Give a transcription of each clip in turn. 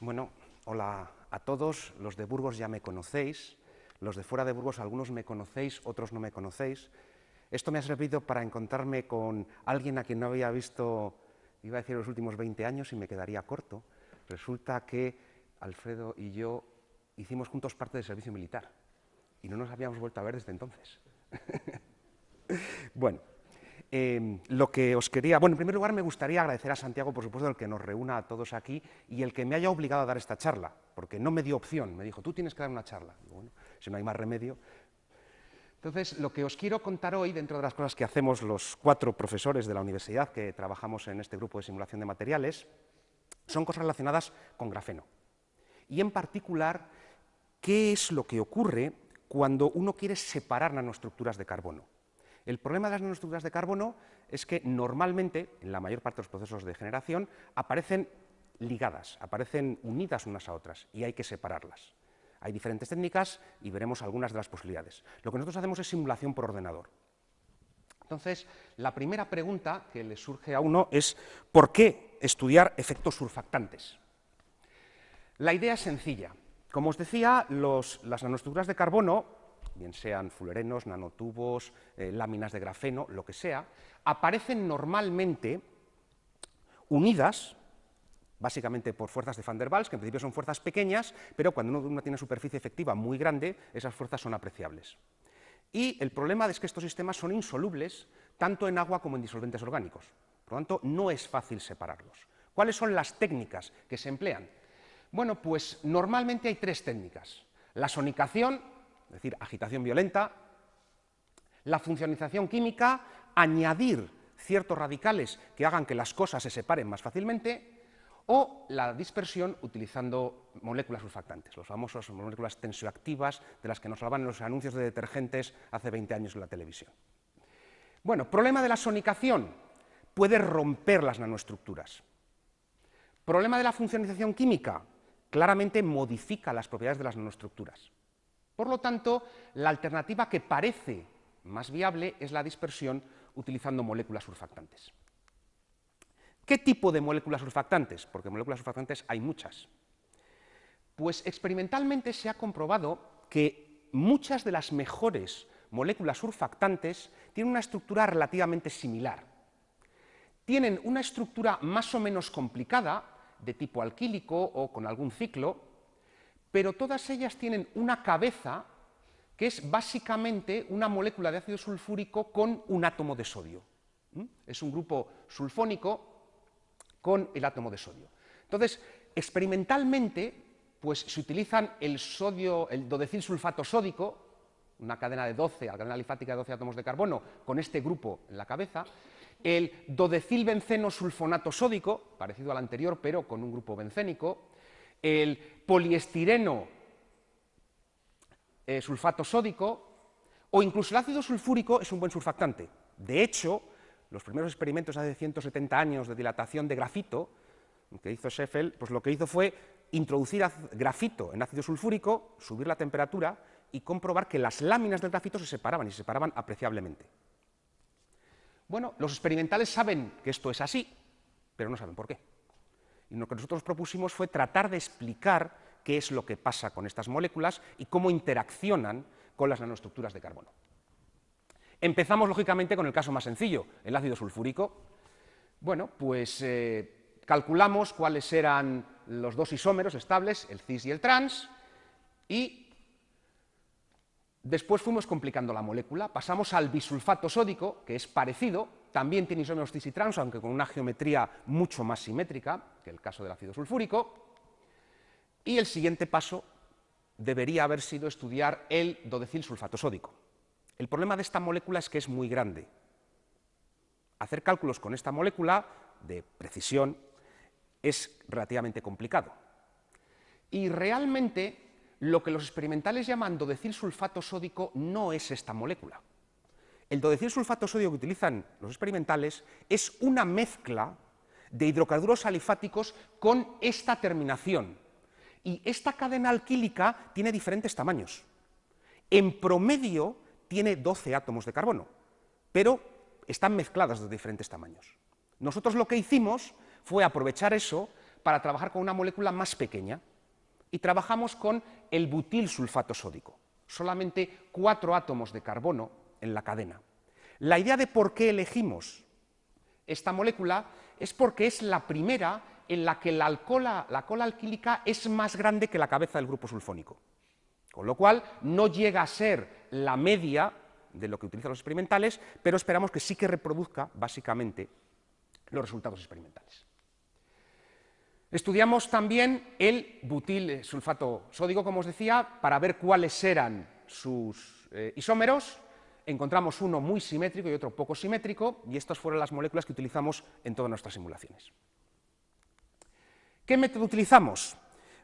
Bueno, hola a todos. Los de Burgos ya me conocéis. Los de fuera de Burgos, algunos me conocéis, otros no me conocéis. Esto me ha servido para encontrarme con alguien a quien no había visto, iba a decir, los últimos 20 años y me quedaría corto. Resulta que Alfredo y yo hicimos juntos parte del servicio militar y no nos habíamos vuelto a ver desde entonces. bueno, Em, lo que os quería, bueno, en primer lugar me gustaría agradecer a Santiago, por supuesto, el que nos reúna a todos aquí y el que me haya obligado a dar esta charla, porque no me dio opción, me dijo, tú tienes que dar una charla. si no hay más remedio. Entonces, lo que os quiero contar hoy, dentro de las cosas que hacemos los cuatro profesores de la universidad que trabajamos en este grupo de simulación de materiales, son cosas relacionadas con grafeno. Y en particular, ¿qué es lo que ocurre cuando uno quiere separar nanoestructuras de carbono? El problema de las nanoestructuras de carbono es que normalmente, en la mayor parte de los procesos de generación, aparecen ligadas, aparecen unidas unas a otras y hay que separarlas. Hay diferentes técnicas y veremos algunas de las posibilidades. Lo que nosotros hacemos es simulación por ordenador. Entonces, la primera pregunta que le surge a uno es ¿por qué estudiar efectos surfactantes? La idea es sencilla. Como os decía, las nanostructuras de carbono bien sean fulerenos, nanotubos, eh, láminas de grafeno, lo que sea, aparecen normalmente unidas, básicamente por fuerzas de Van der Waals, que en principio son fuerzas pequeñas, pero cuando uno tiene una superficie efectiva muy grande, esas fuerzas son apreciables. Y el problema es que estos sistemas son insolubles tanto en agua como en disolventes orgánicos. Por lo tanto, no es fácil separarlos. ¿Cuáles son las técnicas que se emplean? Bueno, pues normalmente hay tres técnicas. La sonicación, es decir, agitación violenta, la funcionalización química, añadir ciertos radicales que hagan que las cosas se separen más fácilmente, o la dispersión utilizando moléculas surfactantes, las famosas moléculas tensioactivas de las que nos hablaban los anuncios de detergentes hace 20 años en la televisión. Bueno, problema de la sonicación, puede romper las nanoestructuras. Problema de la funcionalización química, claramente modifica las propiedades de las nanoestructuras. Por lo tanto, la alternativa que parece más viable es la dispersión utilizando moléculas surfactantes. ¿Qué tipo de moléculas surfactantes? Porque moléculas surfactantes hay muchas. Pues experimentalmente se ha comprobado que muchas de las mejores moléculas surfactantes tienen una estructura relativamente similar. Tienen una estructura más o menos complicada, de tipo alquílico o con algún ciclo, pero todas ellas tienen una cabeza que es básicamente una molécula de ácido sulfúrico con un átomo de sodio. Es un grupo sulfónico con el átomo de sodio. Entonces, experimentalmente, pues se utilizan el sodio, el dodecil sulfato sódico, una cadena de 12, la cadena alifática de 12 átomos de carbono, con este grupo en la cabeza, el dodecil sulfonato sódico, parecido al anterior, pero con un grupo bencénico, el poliestireno eh, sulfato sódico o incluso el ácido sulfúrico es un buen surfactante. De hecho, los primeros experimentos hace 170 años de dilatación de grafito que hizo Scheffel, pues lo que hizo fue introducir grafito en ácido sulfúrico, subir la temperatura y comprobar que las láminas del grafito se separaban y se separaban apreciablemente. Bueno, los experimentales saben que esto es así, pero no saben por qué. Y lo que nosotros propusimos fue tratar de explicar qué es lo que pasa con estas moléculas y cómo interaccionan con las nanoestructuras de carbono. Empezamos, lógicamente, con el caso más sencillo, el ácido sulfúrico. Bueno, pues eh, calculamos cuáles eran los dos isómeros estables, el cis y el trans, y después fuimos complicando la molécula. Pasamos al bisulfato sódico, que es parecido, también tiene isómeros cis y trans, aunque con una geometría mucho más simétrica que el caso del ácido sulfúrico. Y el siguiente paso debería haber sido estudiar el dodecil sulfato sódico. El problema de esta molécula es que es muy grande. Hacer cálculos con esta molécula de precisión es relativamente complicado. Y realmente lo que los experimentales llaman dodecil sulfato sódico no es esta molécula. El dodecil sulfato sodio que utilizan los experimentales es una mezcla de hidrocarburos alifáticos con esta terminación. Y esta cadena alquílica tiene diferentes tamaños. En promedio tiene 12 átomos de carbono, pero están mezcladas de diferentes tamaños. Nosotros lo que hicimos fue aprovechar eso para trabajar con una molécula más pequeña y trabajamos con el butil sulfato sódico. Solamente cuatro átomos de carbono en la cadena. La idea de por qué elegimos esta molécula es porque es la primera en la que la, cola alquílica es más grande que la cabeza del grupo sulfónico. Con lo cual, no llega a ser la media de lo que utilizan los experimentales, pero esperamos que sí que reproduzca, básicamente, los resultados experimentales. Estudiamos también el butil sulfato sódico, como os decía, para ver cuáles eran sus eh, isómeros encontramos uno muy simétrico y otro poco simétrico, y estas fueron las moléculas que utilizamos en todas nuestras simulaciones. ¿Qué método utilizamos?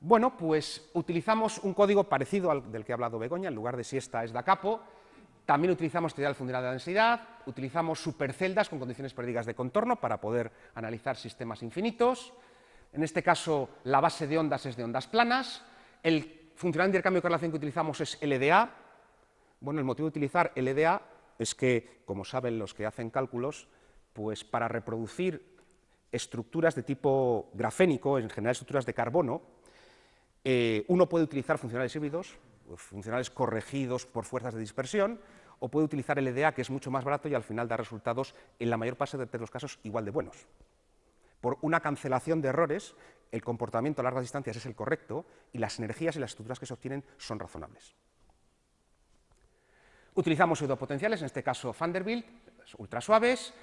Bueno, pues utilizamos un código parecido al del que ha hablado Begoña, en lugar de si esta es da capo, también utilizamos teoría del funcional de densidad, utilizamos superceldas con condiciones periódicas de contorno para poder analizar sistemas infinitos. En este caso, la base de ondas es de ondas planas. El funcional de intercambio de correlación que utilizamos es LDA, bueno, el motivo de utilizar LDA es que, como saben los que hacen cálculos, pues para reproducir estructuras de tipo grafénico, en general estructuras de carbono, eh, uno puede utilizar funcionales híbridos, funcionales corregidos por fuerzas de dispersión, o puede utilizar LDA, que es mucho más barato y al final da resultados, en la mayor parte de los casos, igual de buenos. Por una cancelación de errores, el comportamiento a largas distancias es el correcto y las energías y las estructuras que se obtienen son razonables. Utilizamos pseudopotenciales, en este caso Vanderbilt, ultrasuaves,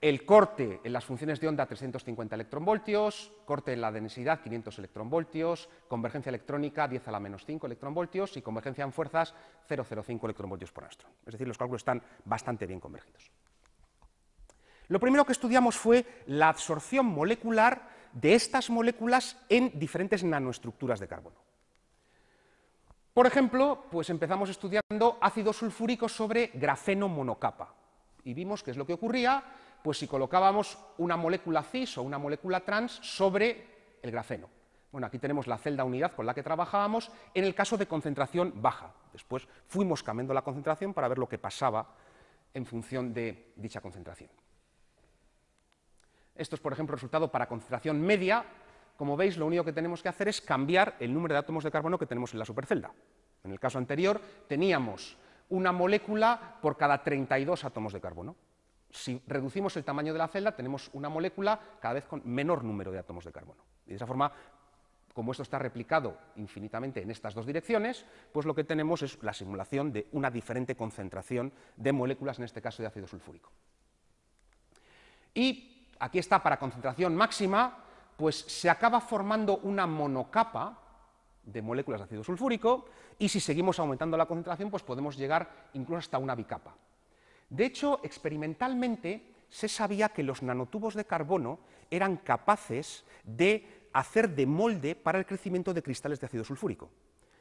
el corte en las funciones de onda 350 electronvoltios, corte en la densidad 500 electronvoltios, convergencia electrónica 10 a la menos 5 electronvoltios y convergencia en fuerzas 0,05 electronvoltios por astro. Es decir, los cálculos están bastante bien convergidos. Lo primero que estudiamos fue la absorción molecular de estas moléculas en diferentes nanoestructuras de carbono. Por ejemplo, pues empezamos estudiando ácido sulfúrico sobre grafeno monocapa y vimos qué es lo que ocurría pues si colocábamos una molécula cis o una molécula trans sobre el grafeno. Bueno, aquí tenemos la celda unidad con la que trabajábamos en el caso de concentración baja. Después fuimos cambiando la concentración para ver lo que pasaba en función de dicha concentración. Esto es, por ejemplo, resultado para concentración media, como veis, lo único que tenemos que hacer es cambiar el número de átomos de carbono que tenemos en la supercelda. En el caso anterior, teníamos una molécula por cada 32 átomos de carbono. Si reducimos el tamaño de la celda, tenemos una molécula cada vez con menor número de átomos de carbono. de esa forma, como esto está replicado infinitamente en estas dos direcciones, pues lo que tenemos es la simulación de una diferente concentración de moléculas, en este caso de ácido sulfúrico. Y aquí está para concentración máxima, pues se acaba formando una monocapa de moléculas de ácido sulfúrico y si seguimos aumentando la concentración, pues podemos llegar incluso hasta una bicapa. De hecho, experimentalmente se sabía que los nanotubos de carbono eran capaces de hacer de molde para el crecimiento de cristales de ácido sulfúrico.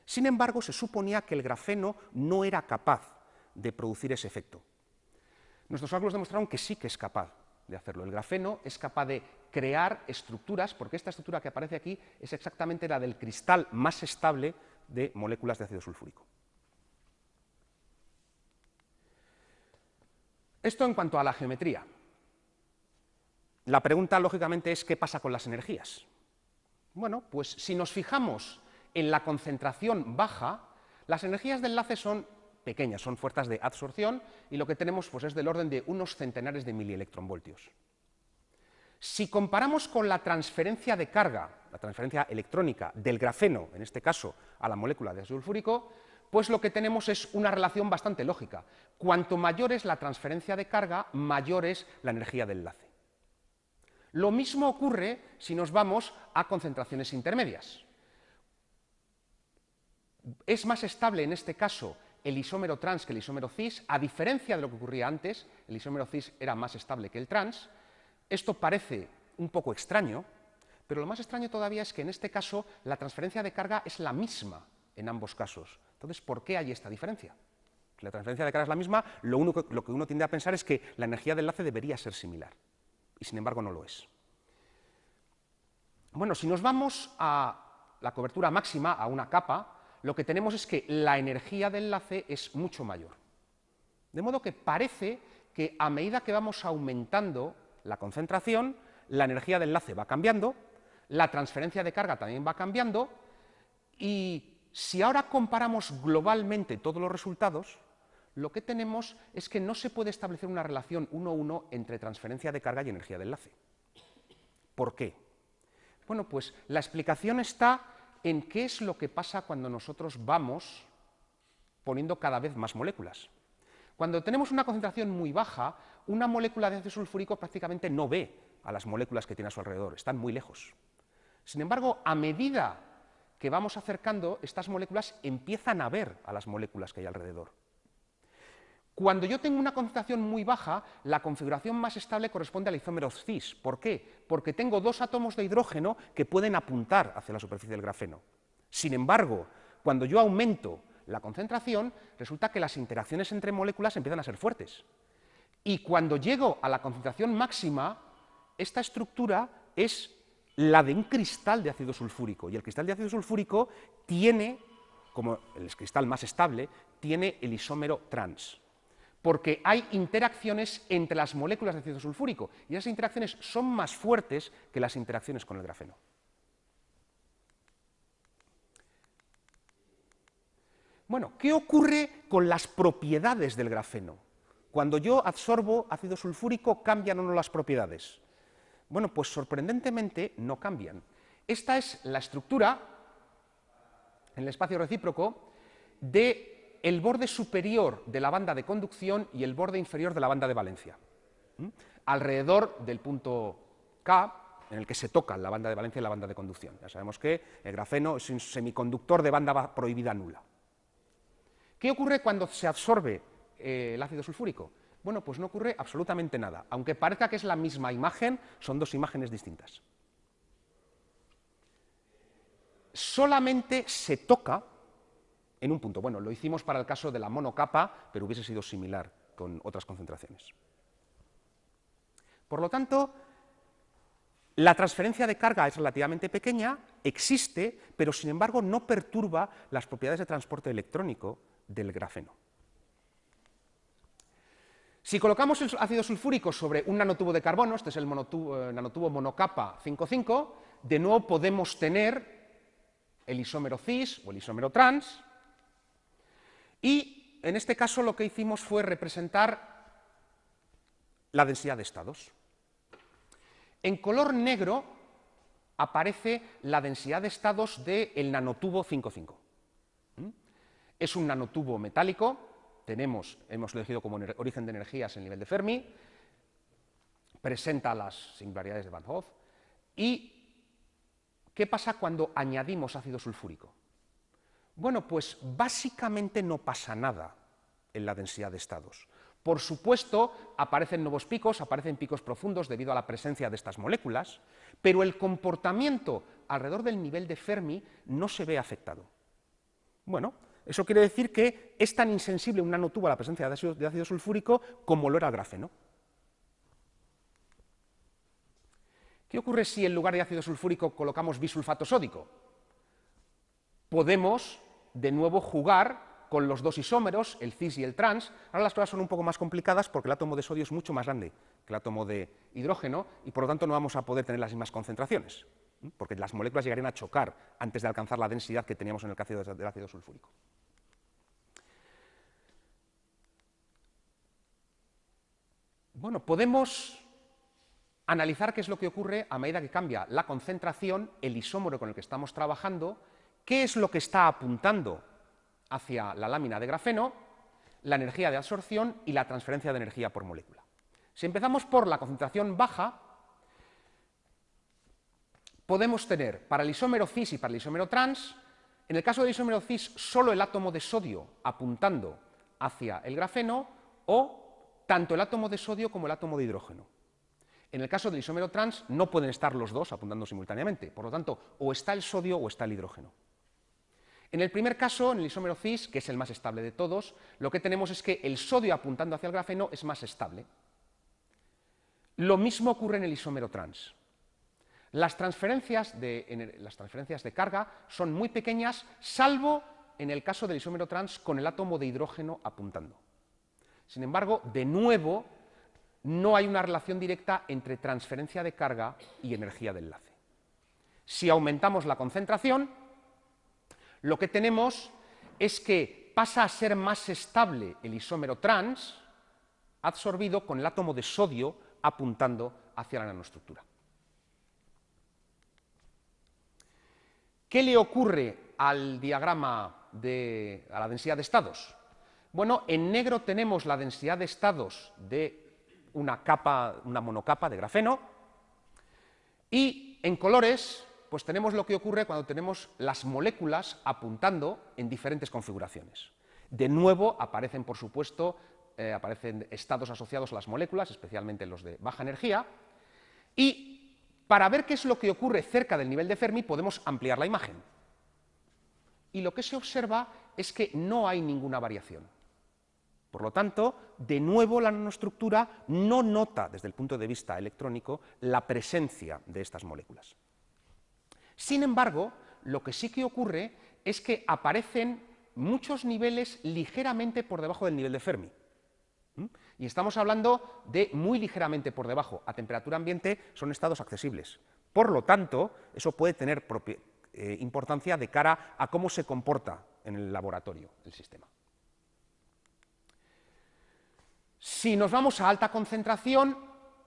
Sin embargo, se suponía que el grafeno no era capaz de producir ese efecto. Nuestros cálculos demostraron que sí que es capaz, de hacerlo. El grafeno es capaz de crear estructuras, porque esta estructura que aparece aquí es exactamente la del cristal más estable de moléculas de ácido sulfúrico. Esto en cuanto a la geometría. La pregunta, lógicamente, es qué pasa con las energías. Bueno, pues si nos fijamos en la concentración baja, las energías de enlace son pequeñas, son fuerzas de absorción y lo que tenemos pues, es del orden de unos centenares de milielectronvoltios. Si comparamos con la transferencia de carga, la transferencia electrónica del grafeno, en este caso, a la molécula de sulfúrico, pues lo que tenemos es una relación bastante lógica. Cuanto mayor es la transferencia de carga, mayor es la energía del enlace. Lo mismo ocurre si nos vamos a concentraciones intermedias. Es más estable en este caso el isómero trans que el isómero cis, a diferencia de lo que ocurría antes, el isómero cis era más estable que el trans. Esto parece un poco extraño, pero lo más extraño todavía es que en este caso la transferencia de carga es la misma en ambos casos. Entonces, ¿por qué hay esta diferencia? La transferencia de carga es la misma, lo, único, lo que uno tiende a pensar es que la energía de enlace debería ser similar, y sin embargo no lo es. Bueno, si nos vamos a la cobertura máxima, a una capa, lo que tenemos es que la energía de enlace es mucho mayor. De modo que parece que a medida que vamos aumentando la concentración, la energía de enlace va cambiando, la transferencia de carga también va cambiando, y si ahora comparamos globalmente todos los resultados, lo que tenemos es que no se puede establecer una relación 1-1 entre transferencia de carga y energía de enlace. ¿Por qué? Bueno, pues la explicación está en qué es lo que pasa cuando nosotros vamos poniendo cada vez más moléculas. Cuando tenemos una concentración muy baja, una molécula de ácido sulfúrico prácticamente no ve a las moléculas que tiene a su alrededor, están muy lejos. Sin embargo, a medida que vamos acercando, estas moléculas empiezan a ver a las moléculas que hay alrededor. Cuando yo tengo una concentración muy baja, la configuración más estable corresponde al isómero cis. ¿Por qué? Porque tengo dos átomos de hidrógeno que pueden apuntar hacia la superficie del grafeno. Sin embargo, cuando yo aumento la concentración, resulta que las interacciones entre moléculas empiezan a ser fuertes. Y cuando llego a la concentración máxima, esta estructura es la de un cristal de ácido sulfúrico. Y el cristal de ácido sulfúrico tiene, como el cristal más estable, tiene el isómero trans porque hay interacciones entre las moléculas de ácido sulfúrico y esas interacciones son más fuertes que las interacciones con el grafeno. Bueno, ¿qué ocurre con las propiedades del grafeno? Cuando yo absorbo ácido sulfúrico, ¿cambian o no las propiedades? Bueno, pues sorprendentemente no cambian. Esta es la estructura en el espacio recíproco de el borde superior de la banda de conducción y el borde inferior de la banda de valencia, alrededor del punto K, en el que se tocan la banda de valencia y la banda de conducción. Ya sabemos que el grafeno es un semiconductor de banda prohibida nula. ¿Qué ocurre cuando se absorbe eh, el ácido sulfúrico? Bueno, pues no ocurre absolutamente nada. Aunque parezca que es la misma imagen, son dos imágenes distintas. Solamente se toca en un punto. Bueno, lo hicimos para el caso de la monocapa, pero hubiese sido similar con otras concentraciones. Por lo tanto, la transferencia de carga es relativamente pequeña, existe, pero sin embargo no perturba las propiedades de transporte electrónico del grafeno. Si colocamos el ácido sulfúrico sobre un nanotubo de carbono, este es el eh, nanotubo monocapa 5,5, de nuevo podemos tener el isómero cis o el isómero trans, y en este caso lo que hicimos fue representar la densidad de estados. En color negro aparece la densidad de estados del nanotubo 5.5. ¿Mm? Es un nanotubo metálico, tenemos, hemos elegido como origen de energías el nivel de Fermi, presenta las singularidades de Van Hoff, y ¿qué pasa cuando añadimos ácido sulfúrico? Bueno, pues básicamente no pasa nada en la densidad de estados. Por supuesto, aparecen nuevos picos, aparecen picos profundos debido a la presencia de estas moléculas, pero el comportamiento alrededor del nivel de Fermi no se ve afectado. Bueno, eso quiere decir que es tan insensible un nanotubo a la presencia de ácido, de ácido sulfúrico como lo era el grafeno. ¿Qué ocurre si en lugar de ácido sulfúrico colocamos bisulfato sódico? Podemos de nuevo jugar con los dos isómeros, el cis y el trans. Ahora las cosas son un poco más complicadas porque el átomo de sodio es mucho más grande que el átomo de hidrógeno y por lo tanto no vamos a poder tener las mismas concentraciones, porque las moléculas llegarían a chocar antes de alcanzar la densidad que teníamos en el cácido del ácido sulfúrico. Bueno, podemos analizar qué es lo que ocurre a medida que cambia la concentración, el isómero con el que estamos trabajando ¿Qué es lo que está apuntando hacia la lámina de grafeno? La energía de absorción y la transferencia de energía por molécula. Si empezamos por la concentración baja, podemos tener para el isómero cis y para el isómero trans, en el caso del isómero cis, solo el átomo de sodio apuntando hacia el grafeno o tanto el átomo de sodio como el átomo de hidrógeno. En el caso del isómero trans no pueden estar los dos apuntando simultáneamente, por lo tanto, o está el sodio o está el hidrógeno. En el primer caso, en el isómero cis, que es el más estable de todos, lo que tenemos es que el sodio apuntando hacia el grafeno es más estable. Lo mismo ocurre en el isómero trans. Las transferencias de, las transferencias de carga son muy pequeñas, salvo en el caso del isómero trans con el átomo de hidrógeno apuntando. Sin embargo, de nuevo, no hay una relación directa entre transferencia de carga y energía de enlace. Si aumentamos la concentración, lo que tenemos es que pasa a ser más estable el isómero trans absorbido con el átomo de sodio apuntando hacia la nanoestructura. ¿Qué le ocurre al diagrama de la densidad de estados? Bueno, en negro tenemos la densidad de estados de una capa, una monocapa de grafeno, y en colores pues tenemos lo que ocurre cuando tenemos las moléculas apuntando en diferentes configuraciones. De nuevo aparecen, por supuesto, eh, aparecen estados asociados a las moléculas, especialmente los de baja energía, y para ver qué es lo que ocurre cerca del nivel de Fermi podemos ampliar la imagen. Y lo que se observa es que no hay ninguna variación. Por lo tanto, de nuevo la nanoestructura no nota, desde el punto de vista electrónico, la presencia de estas moléculas. Sin embargo, lo que sí que ocurre es que aparecen muchos niveles ligeramente por debajo del nivel de Fermi. Y estamos hablando de muy ligeramente por debajo. A temperatura ambiente son estados accesibles. Por lo tanto, eso puede tener eh, importancia de cara a cómo se comporta en el laboratorio el sistema. Si nos vamos a alta concentración,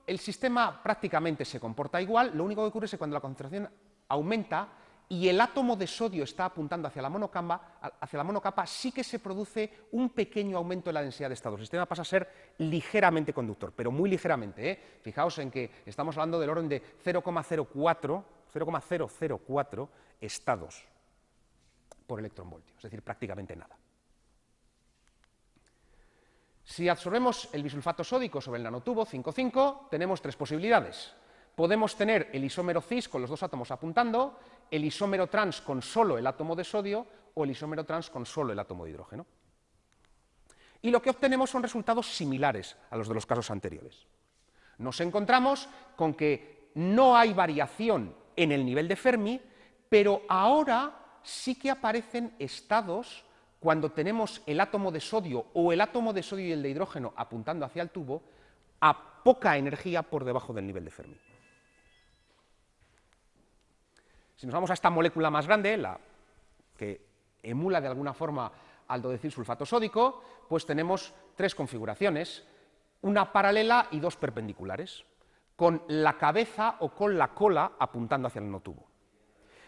el sistema prácticamente se comporta igual, lo único que ocurre es que cuando la concentración aumenta y el átomo de sodio está apuntando hacia la, monocamba, hacia la monocapa, sí que se produce un pequeño aumento en la densidad de estado. El sistema pasa a ser ligeramente conductor, pero muy ligeramente. ¿eh? Fijaos en que estamos hablando del orden de 0,04, 0,004 estados por electronvoltio, es decir, prácticamente nada. Si absorbemos el bisulfato sódico sobre el nanotubo 5,5, tenemos tres posibilidades podemos tener el isómero cis con los dos átomos apuntando, el isómero trans con solo el átomo de sodio o el isómero trans con solo el átomo de hidrógeno. Y lo que obtenemos son resultados similares a los de los casos anteriores. Nos encontramos con que no hay variación en el nivel de Fermi, pero ahora sí que aparecen estados cuando tenemos el átomo de sodio o el átomo de sodio y el de hidrógeno apuntando hacia el tubo a poca energía por debajo del nivel de Fermi. Si nos vamos a esta molécula más grande, la que emula de alguna forma al dodecil sulfato sódico, pues tenemos tres configuraciones, una paralela y dos perpendiculares, con la cabeza o con la cola apuntando hacia el no tubo.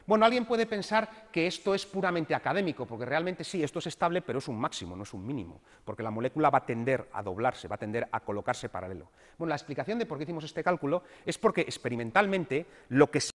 Bueno, alguien puede pensar que esto es puramente académico, porque realmente sí, esto es estable, pero es un máximo, no es un mínimo, porque la molécula va a tender a doblarse, va a tender a colocarse paralelo. Bueno, la explicación de por qué hicimos este cálculo es porque experimentalmente lo que